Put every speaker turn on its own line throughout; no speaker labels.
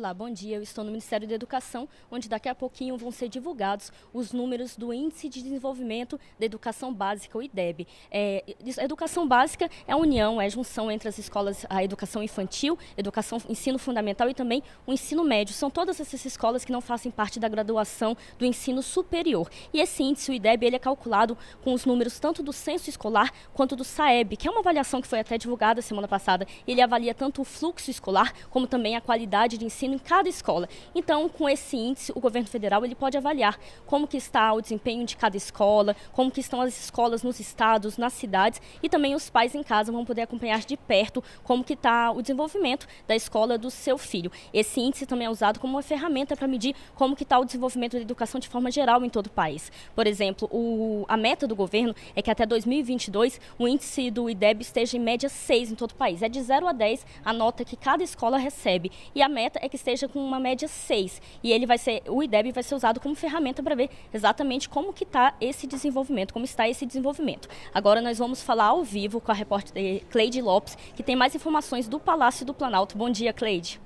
Olá, bom dia. Eu estou no Ministério da Educação, onde daqui a pouquinho vão ser divulgados os números do Índice de Desenvolvimento da Educação Básica, o IDEB. É, a educação básica é a união, é a junção entre as escolas, a educação infantil, educação, ensino fundamental e também o ensino médio. São todas essas escolas que não fazem parte da graduação do ensino superior. E esse índice, o IDEB, ele é calculado com os números tanto do censo escolar quanto do SAEB, que é uma avaliação que foi até divulgada semana passada. Ele avalia tanto o fluxo escolar como também a qualidade de ensino em cada escola. Então, com esse índice, o governo federal ele pode avaliar como que está o desempenho de cada escola, como que estão as escolas nos estados, nas cidades e também os pais em casa vão poder acompanhar de perto como que está o desenvolvimento da escola do seu filho. Esse índice também é usado como uma ferramenta para medir como que está o desenvolvimento da educação de forma geral em todo o país. Por exemplo, o, a meta do governo é que até 2022 o índice do IDEB esteja em média 6 em todo o país. É de 0 a 10 a nota que cada escola recebe e a meta é que esteja com uma média 6. E ele vai ser, o IDEB vai ser usado como ferramenta para ver exatamente como que está esse desenvolvimento, como está esse desenvolvimento. Agora nós vamos falar ao vivo com a repórter eh, Cleide Lopes, que tem mais informações do Palácio do Planalto. Bom dia, Cleide.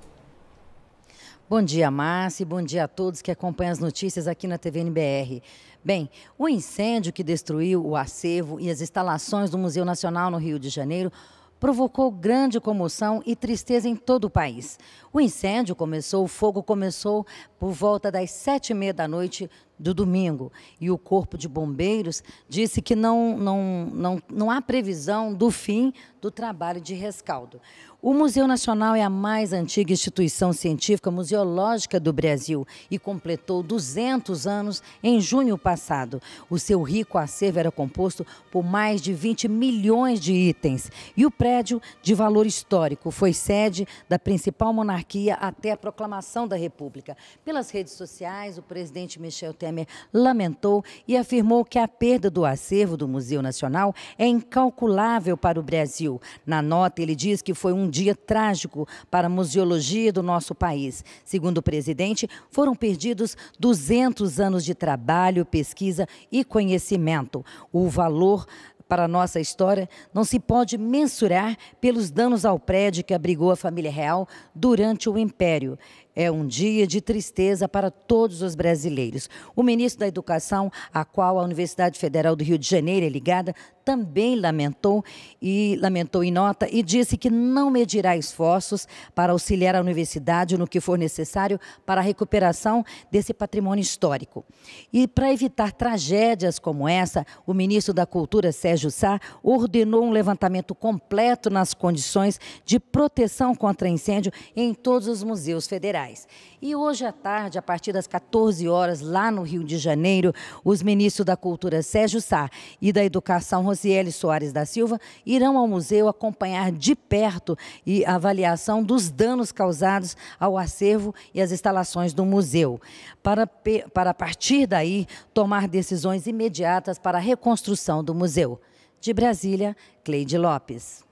Bom dia, Márcia, bom dia a todos que acompanham as notícias aqui na TVNBR. Bem, o incêndio que destruiu o acervo e as instalações do Museu Nacional no Rio de Janeiro provocou grande comoção e tristeza em todo o país. O incêndio começou, o fogo começou por volta das sete e meia da noite do domingo e o Corpo de Bombeiros disse que não, não, não, não há previsão do fim do trabalho de rescaldo. O Museu Nacional é a mais antiga instituição científica museológica do Brasil e completou 200 anos em junho passado. O seu rico acervo era composto por mais de 20 milhões de itens e o prédio, de valor histórico, foi sede da principal monarquia até a proclamação da República. Pelas redes sociais, o presidente Michel Temer lamentou e afirmou que a perda do acervo do Museu Nacional é incalculável para o Brasil. Na nota, ele diz que foi um dia trágico para a museologia do nosso país. Segundo o presidente, foram perdidos 200 anos de trabalho, pesquisa e conhecimento. O valor para a nossa história não se pode mensurar pelos danos ao prédio que abrigou a família real durante o Império. É um dia de tristeza para todos os brasileiros. O ministro da Educação, a qual a Universidade Federal do Rio de Janeiro é ligada, também lamentou e lamentou em nota e disse que não medirá esforços para auxiliar a universidade no que for necessário para a recuperação desse patrimônio histórico. E para evitar tragédias como essa, o ministro da Cultura Sérgio Sá ordenou um levantamento completo nas condições de proteção contra incêndio em todos os museus federais. E hoje à tarde, a partir das 14 horas, lá no Rio de Janeiro, os ministros da Cultura Sérgio Sá e da Educação Rosiele Soares da Silva irão ao museu acompanhar de perto a avaliação dos danos causados ao acervo e às instalações do museu, para, para a partir daí tomar decisões imediatas para a reconstrução do museu. De Brasília, Cleide Lopes.